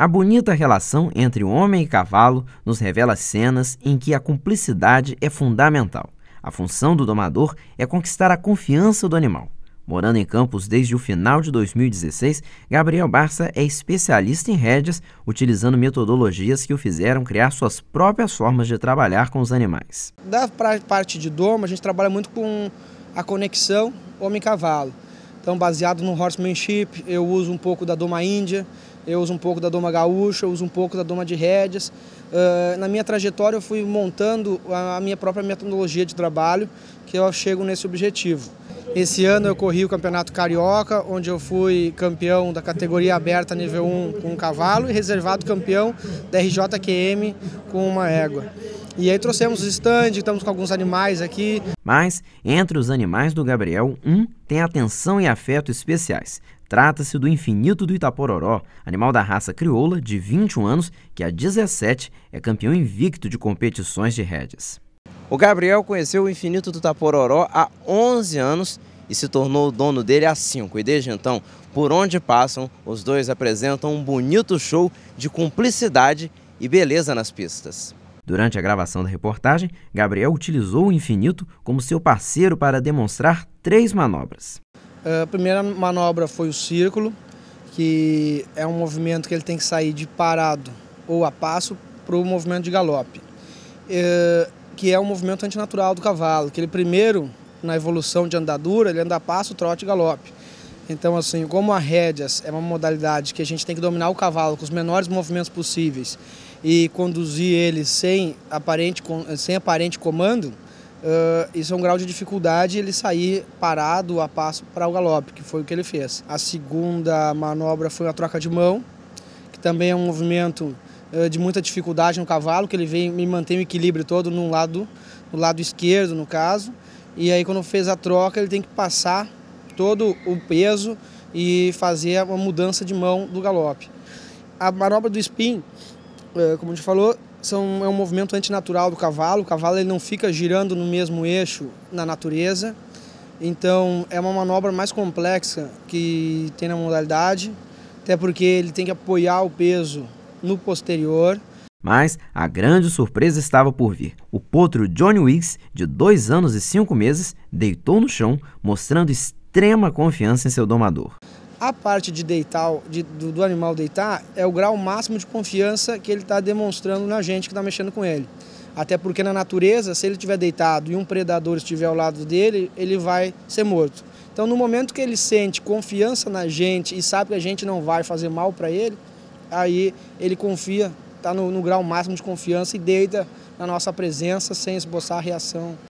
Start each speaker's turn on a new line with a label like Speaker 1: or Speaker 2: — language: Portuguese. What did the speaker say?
Speaker 1: A bonita relação entre homem e cavalo nos revela cenas em que a cumplicidade é fundamental. A função do domador é conquistar a confiança do animal. Morando em Campos desde o final de 2016, Gabriel Barça é especialista em rédeas, utilizando metodologias que o fizeram criar suas próprias formas de trabalhar com os animais.
Speaker 2: Da parte de doma, a gente trabalha muito com a conexão homem-cavalo. Então, baseado no horsemanship, eu uso um pouco da doma índia, eu uso um pouco da doma gaúcha, eu uso um pouco da doma de rédeas. Uh, na minha trajetória eu fui montando a minha própria metodologia de trabalho, que eu chego nesse objetivo. Esse ano eu corri o Campeonato Carioca, onde eu fui campeão da categoria aberta nível 1 com um cavalo e reservado campeão da RJQM com uma égua. E aí trouxemos o stand, estamos com alguns animais aqui.
Speaker 1: Mas, entre os animais do Gabriel, um tem atenção e afeto especiais. Trata-se do infinito do Itapororó, animal da raça crioula de 21 anos que há 17 é campeão invicto de competições de rédeas. O Gabriel conheceu o infinito do Itapororó há 11 anos e se tornou o dono dele há 5. E desde então, por onde passam, os dois apresentam um bonito show de cumplicidade e beleza nas pistas. Durante a gravação da reportagem, Gabriel utilizou o infinito como seu parceiro para demonstrar três manobras.
Speaker 2: Ah, a primeira manobra foi o círculo, que é um movimento que ele tem que sair de parado ou a passo para o movimento de galope, ah, que é um movimento antinatural do cavalo, que ele primeiro, na evolução de andadura, ele anda a passo, trote e galope. Então, assim, como a rédeas é uma modalidade que a gente tem que dominar o cavalo com os menores movimentos possíveis e conduzir ele sem aparente, sem aparente comando, Uh, isso é um grau de dificuldade ele sair parado a passo para o galope, que foi o que ele fez. A segunda manobra foi a troca de mão, que também é um movimento uh, de muita dificuldade no cavalo, que ele vem me mantém o equilíbrio todo no lado, no lado esquerdo, no caso. E aí quando fez a troca, ele tem que passar todo o peso e fazer uma mudança de mão do galope. A manobra do spin, uh, como a gente falou, são, é um movimento antinatural do cavalo. O cavalo ele não fica girando no mesmo eixo na natureza. Então é uma manobra mais complexa que tem na modalidade, até porque ele tem que apoiar o peso no posterior.
Speaker 1: Mas a grande surpresa estava por vir. O potro Johnny Wiggs, de dois anos e cinco meses, deitou no chão, mostrando extrema confiança em seu domador.
Speaker 2: A parte de deitar, de, do, do, animal deitar, é o grau máximo de confiança que ele está demonstrando na gente que está mexendo com ele. Até porque na natureza, se ele estiver deitado e um predador estiver ao lado dele, ele vai ser morto. Então, no momento que ele sente confiança na gente e sabe que a gente não vai fazer mal para ele, aí ele confia, está no, no grau máximo de confiança e deita na nossa presença sem esboçar a reação.